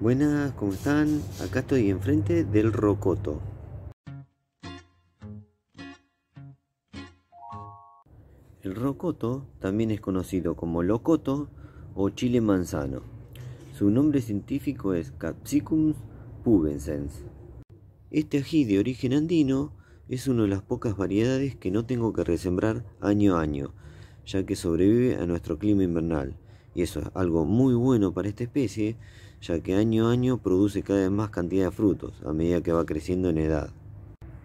Buenas, ¿cómo están? Acá estoy enfrente del Rocoto. El rocoto también es conocido como locoto o chile manzano. Su nombre científico es Capsicum pubescens. Este ají de origen andino es una de las pocas variedades que no tengo que resembrar año a año, ya que sobrevive a nuestro clima invernal y eso es algo muy bueno para esta especie, ya que año a año produce cada vez más cantidad de frutos a medida que va creciendo en edad.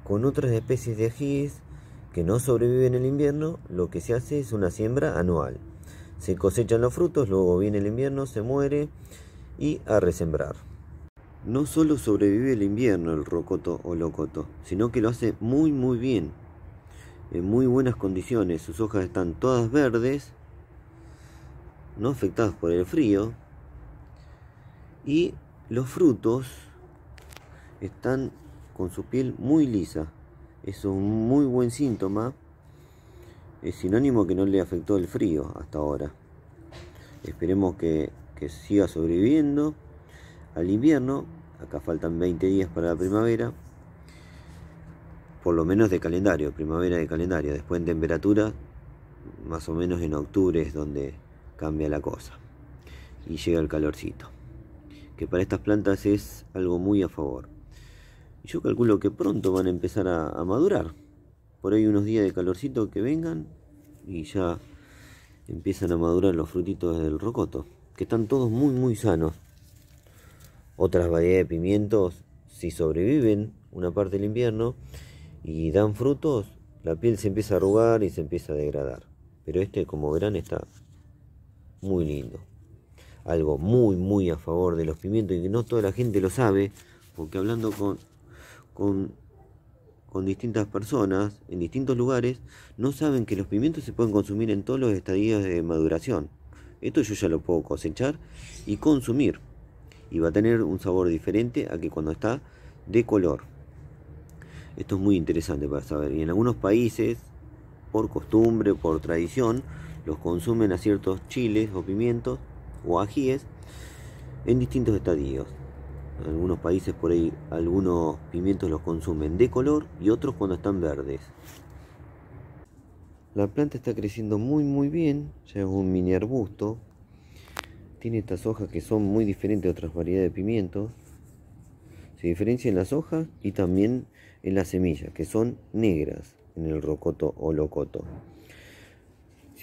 Con otras especies de ajíes que no sobreviven el invierno, lo que se hace es una siembra anual. Se cosechan los frutos, luego viene el invierno, se muere y a resembrar. No solo sobrevive el invierno el rocoto o locoto, sino que lo hace muy muy bien, en muy buenas condiciones. Sus hojas están todas verdes no afectados por el frío. Y los frutos están con su piel muy lisa. Es un muy buen síntoma. Es sinónimo que no le afectó el frío hasta ahora. Esperemos que, que siga sobreviviendo al invierno. Acá faltan 20 días para la primavera. Por lo menos de calendario, primavera de calendario. Después en temperatura, más o menos en octubre es donde cambia la cosa y llega el calorcito, que para estas plantas es algo muy a favor. Y yo calculo que pronto van a empezar a, a madurar. Por ahí unos días de calorcito que vengan y ya empiezan a madurar los frutitos del rocoto, que están todos muy muy sanos. Otras variedades de pimientos, si sobreviven una parte del invierno y dan frutos, la piel se empieza a arrugar y se empieza a degradar. Pero este como verán está muy lindo. Algo muy, muy a favor de los pimientos y que no toda la gente lo sabe, porque hablando con, con, con distintas personas en distintos lugares, no saben que los pimientos se pueden consumir en todos los estadios de maduración. Esto yo ya lo puedo cosechar y consumir. Y va a tener un sabor diferente a que cuando está de color. Esto es muy interesante para saber. Y en algunos países, por costumbre, por tradición, los consumen a ciertos chiles o pimientos o ajíes en distintos estadios. En algunos países por ahí algunos pimientos los consumen de color y otros cuando están verdes. La planta está creciendo muy muy bien, ya es un mini arbusto. Tiene estas hojas que son muy diferentes a otras variedades de pimientos. Se diferencia en las hojas y también en las semillas, que son negras en el rocoto o locoto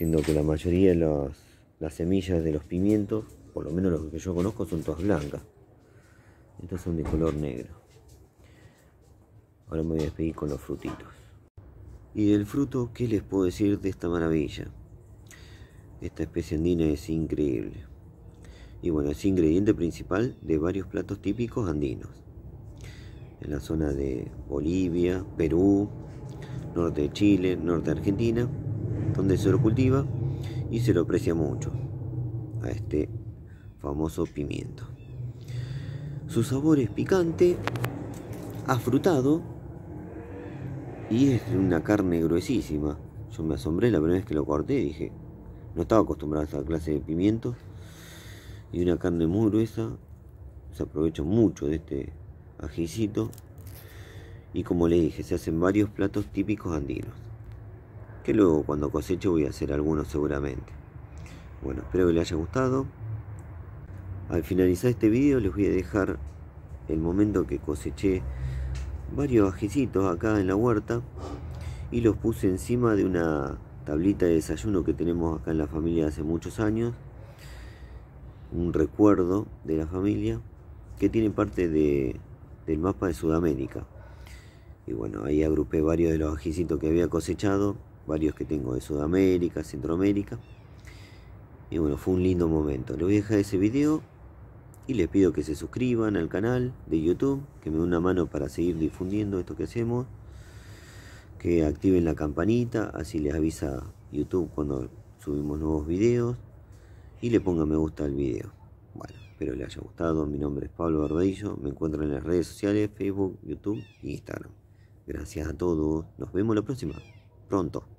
siendo que la mayoría de las, semillas de los pimientos, por lo menos los que yo conozco, son todas blancas. Estas son de color negro. Ahora me voy a despedir con los frutitos. Y del fruto, ¿qué les puedo decir de esta maravilla? Esta especie andina es increíble. Y bueno, es ingrediente principal de varios platos típicos andinos. En la zona de Bolivia, Perú, norte de Chile, norte de Argentina donde se lo cultiva y se lo aprecia mucho a este famoso pimiento. Su sabor es picante, afrutado y es una carne gruesísima. Yo me asombré la primera vez que lo corté, dije, no estaba acostumbrado a esta clase de pimientos y una carne muy gruesa. Se aprovecha mucho de este ajicito y como le dije, se hacen varios platos típicos andinos que luego cuando coseche voy a hacer algunos seguramente. Bueno, espero que les haya gustado. Al finalizar este video les voy a dejar el momento que coseché varios ajicitos acá en la huerta y los puse encima de una tablita de desayuno que tenemos acá en la familia hace muchos años. Un recuerdo de la familia que tiene parte del mapa de Sudamérica. Y bueno, ahí agrupé varios de los ajicitos que había cosechado varios que tengo de Sudamérica, Centroamérica. Y bueno, fue un lindo momento. Les voy a dejar ese video y les pido que se suscriban al canal de YouTube, que me den una mano para seguir difundiendo esto que hacemos, que activen la campanita, así les avisa YouTube cuando subimos nuevos videos y le pongan me gusta al video. Bueno, espero les haya gustado. Mi nombre es Pablo bardillo Me encuentro en las redes sociales, Facebook, YouTube y Instagram. Gracias a todos. Nos vemos la próxima. Pronto.